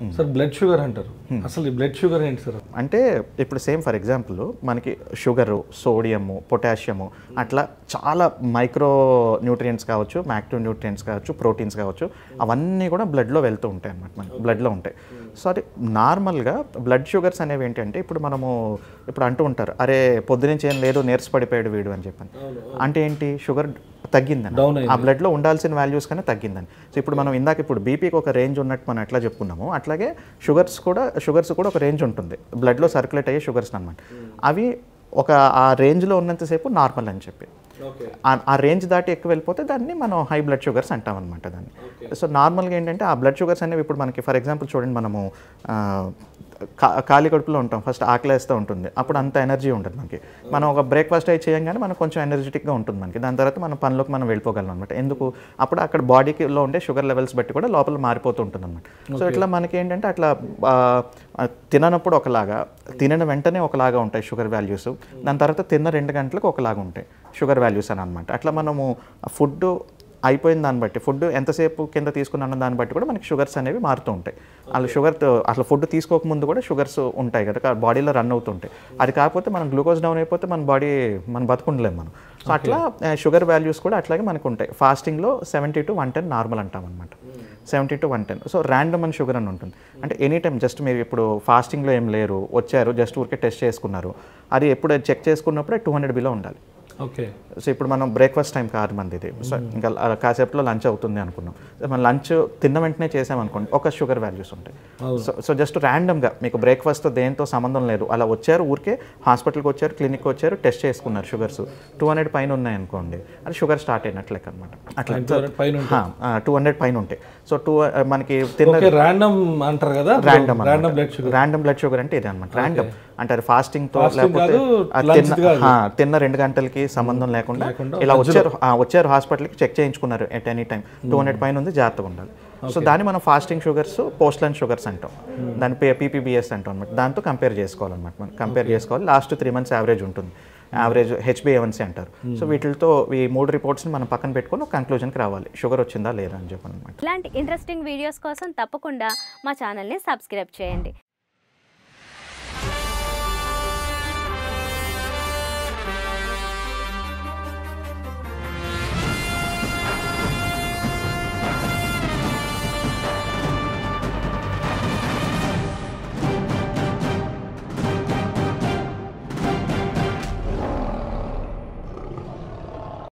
Hmm. Sir blood sugar అంటారు hmm. అసలు ఈ బ్లడ్ షుగర్ ఏంటి సార్ అంటే ఇప్పుడు సేమ్ ఫర్ ఎగ్జాంపుల్ మనకి షుగరు సోడియము పొటాషియము అట్లా చాలా మైక్రో న్యూట్రియంట్స్ కావచ్చు మ్యాక్టివ్ న్యూట్రియంట్స్ కావచ్చు ప్రోటీన్స్ కావచ్చు అవన్నీ కూడా బ్లడ్లో వెళ్తూ ఉంటాయి అన్నమాట మనకి బ్లడ్లో ఉంటాయి సారీ నార్మల్గా బ్లడ్ షుగర్స్ అనేవి ఏంటంటే ఇప్పుడు మనము ఇప్పుడు అంటూ ఉంటారు అరే పొద్దునుంచి ఏం లేదు నేర్చు పడిపోయాడు వీడు అని చెప్పాను అంటే ఏంటి షుగర్ తగ్గిందని డౌన్ ఆ బ్లడ్లో ఉండాల్సిన వాల్యూస్ కన్నా తగ్గిందని సో ఇప్పుడు మనం ఇందాక ఇప్పుడు బీపీకి ఒక రేంజ్ ఉన్నట్టు మనం ఎట్లా చెప్పుకున్నాము అట్లాగే షుగర్స్ కూడా షుగర్స్ కూడా ఒక రేంజ్ ఉంటుంది బ్లడ్లో సర్క్యులేట్ అయ్యే షుగర్స్ అనమాట hmm. అవి ఒక ఆ రేంజ్లో ఉన్నంతసేపు నార్మల్ అని చెప్పి ఆ రేంజ్ దాటి ఎక్కువ వెళ్ళిపోతే దాన్ని మనం హై బ్లడ్ షుగర్స్ అంటాం అనమాట దాన్ని సో నార్మల్గా ఏంటంటే ఆ బ్లడ్ షుగర్స్ అనేవి ఇప్పుడు మనకి ఫర్ ఎగ్జాంపుల్ చూడండి మనము కా ఖాళీ కడుపులో ఉంటాం ఫస్ట్ ఆకలేస్తూ ఉంటుంది అప్పుడు అంత ఎనర్జీ ఉంటుంది మనకి మనం ఒక బ్రేక్ఫాస్ట్ అయి చేయగానే మనం కొంచెం ఎనర్జెటిక్గా ఉంటుంది మనకి దాని తర్వాత మనం పనిలోకి మనం వెళ్ళిపోగలం అనమాట ఎందుకు అప్పుడు అక్కడ బాడీకిలో ఉండే షుగర్ లెవెల్స్ బట్టి కూడా లోపల మారిపోతూ ఉంటుంది అనమాట సో ఇట్లా మనకి ఏంటంటే అట్లా తిననప్పుడు ఒకలాగా తినని వెంటనే ఒకలాగా ఉంటాయి షుగర్ వాల్యూస్ దాని తర్వాత తిన్న రెండు గంటలకు ఒకలాగా ఉంటాయి షుగర్ వాల్యూస్ అని అనమాట అట్లా మనము ఫుడ్ అయిపోయిన దాన్ని బట్టి ఫుడ్ ఎంతసేపు కింద తీసుకున్నాను దాన్ని బట్టి కూడా మనకి షుగర్స్ అనేవి మారుతూ ఉంటాయి అలా షుగర్ అసలు ఫుడ్ తీసుకోకముందు కూడా షుగర్స్ ఉంటాయి కదా బాడీలో రన్ అవుతుంటాయి అది కాకపోతే మనం గ్లూకోజ్ డౌన్ అయిపోతే మన బాడీ మనం బతుకుండలేము మనం సో అట్లా షుగర్ వాల్యూస్ కూడా అట్లాగే మనకు ఉంటాయి ఫాస్టింగ్లో seventy two one ten normal అంటాం అనమాట seventy two one ten so random అని షుగర్ అని ఉంటుంది అంటే ఎనీ టైం జస్ట్ మీరు ఇప్పుడు ఫాస్టింగ్లో ఏం లేరు వచ్చారు జస్ట్ ఊరికే టెస్ట్ చేసుకున్నారు అది ఎప్పుడు చెక్ చేసుకున్నప్పుడే టూ హండ్రెడ్ బిలో ఉండాలి ఓకే సో ఇప్పుడు మనం బ్రేక్ఫాస్ట్ టైం కాదు మంది ఇది సో hmm. ఇంకా కాసేపులో లంచ్ అవుతుంది అనుకున్నాం మనం లంచ్ తిన్న వెంటనే చేసామనుకోండి ఒక షుగర్ వాల్యూస్ ఉంటాయి సో సో జస్ట్ ర్యాండమ్గా మీకు బ్రేక్ఫాస్ట్ దేంతో సంబంధం లేదు అలా వచ్చారు ఊరికే హాస్పిటల్కి వచ్చారు క్లినిక్ వచ్చారు టెస్ట్ చేసుకున్నారు షుగర్స్ టూ హండ్రెడ్ పైన ఉన్నాయనుకోండి అది షుగర్ స్టార్ట్ అయినట్లే అనమాట అట్లా టూ హండ్రెడ్ పైన ఉంటాయి సో టూ మనకి తిన్న ర్యాండమ్ అంటారు కదా ర్యాండమ్ ర్యాండమ్ బ్లడ్ షుగర్ అంటే ఇది అనమాట ర్యాండమ్ అంటారు ఫాస్టింగ్ తో లేకపోతే తిన్న రెండు గంటలకి సంబంధం లేకుండా ఇలా వచ్చారు వచ్చారు హాస్పిటల్కి చెక్ చేయించుకున్నారు at any time two hundred పైన ఉంది జాగ్రత్తగా ఉండాలి సో దాన్ని మనం ఫాస్టింగ్ షుగర్స్ పోస్ట్లైన్ షుగర్స్ అంటాం hmm. దాని పీపీబీఎస్ అంటాం అనమాట దాంతో కంపేర్ చేసుకోవాలన్నమాట మనం కంపేర్ చేసుకోవాలి లాస్ట్ త్రీ మంత్స్ యావరేజ్ ఉంటుంది యావరేజ్ హెచ్బిఏవన్సీ అంటారు hmm. సో వీటితో ఈ మూడు రిపోర్ట్స్ని మనం పక్కన పెట్టుకుని ఒక కంక్లూజన్కి రావాలి షుగర్ వచ్చిందా లేదా అని అనమాట ఇలాంటి ఇంట్రెస్టింగ్ వీడియోస్ కోసం తప్పకుండా మా ఛానల్ని సబ్స్క్రైబ్ చేయండి